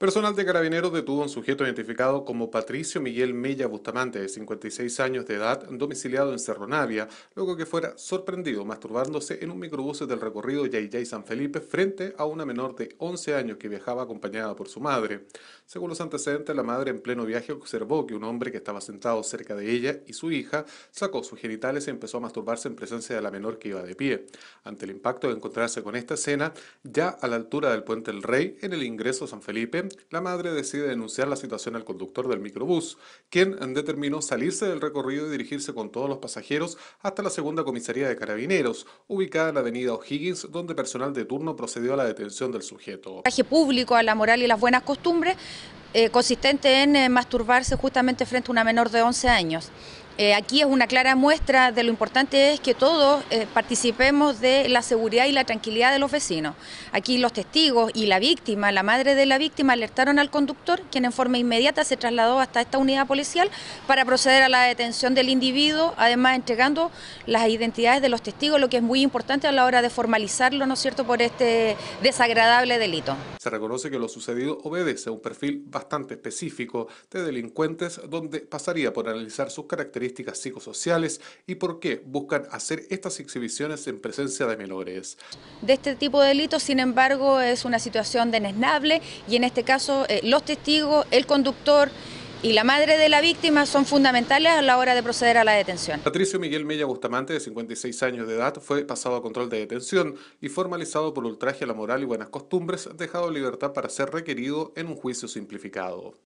Personal de Carabineros detuvo a un sujeto identificado como Patricio Miguel Mella Bustamante, de 56 años de edad, domiciliado en Cerro luego que fuera sorprendido masturbándose en un microbús del recorrido Yayay San Felipe frente a una menor de 11 años que viajaba acompañada por su madre. Según los antecedentes, la madre en pleno viaje observó que un hombre que estaba sentado cerca de ella y su hija sacó sus genitales y empezó a masturbarse en presencia de la menor que iba de pie. Ante el impacto de encontrarse con esta escena, ya a la altura del Puente del Rey, en el ingreso San Felipe, la madre decide denunciar la situación al conductor del microbús, quien determinó salirse del recorrido y dirigirse con todos los pasajeros hasta la segunda comisaría de carabineros, ubicada en la avenida O'Higgins, donde personal de turno procedió a la detención del sujeto. El público a la moral y las buenas costumbres, eh, consistente en eh, masturbarse justamente frente a una menor de 11 años. Eh, aquí es una clara muestra de lo importante es que todos eh, participemos de la seguridad y la tranquilidad de los vecinos. Aquí los testigos y la víctima, la madre de la víctima, alertaron al conductor, quien en forma inmediata se trasladó hasta esta unidad policial para proceder a la detención del individuo, además entregando las identidades de los testigos, lo que es muy importante a la hora de formalizarlo, ¿no es cierto?, por este desagradable delito. Se reconoce que lo sucedido obedece a un perfil bastante específico de delincuentes donde pasaría por analizar sus características psicosociales y por qué buscan hacer estas exhibiciones en presencia de menores. De este tipo de delitos, sin embargo, es una situación denesnable y en este caso eh, los testigos, el conductor, y la madre de la víctima son fundamentales a la hora de proceder a la detención. Patricio Miguel Mella Bustamante, de 56 años de edad, fue pasado a control de detención y formalizado por ultraje a la moral y buenas costumbres, dejado en libertad para ser requerido en un juicio simplificado.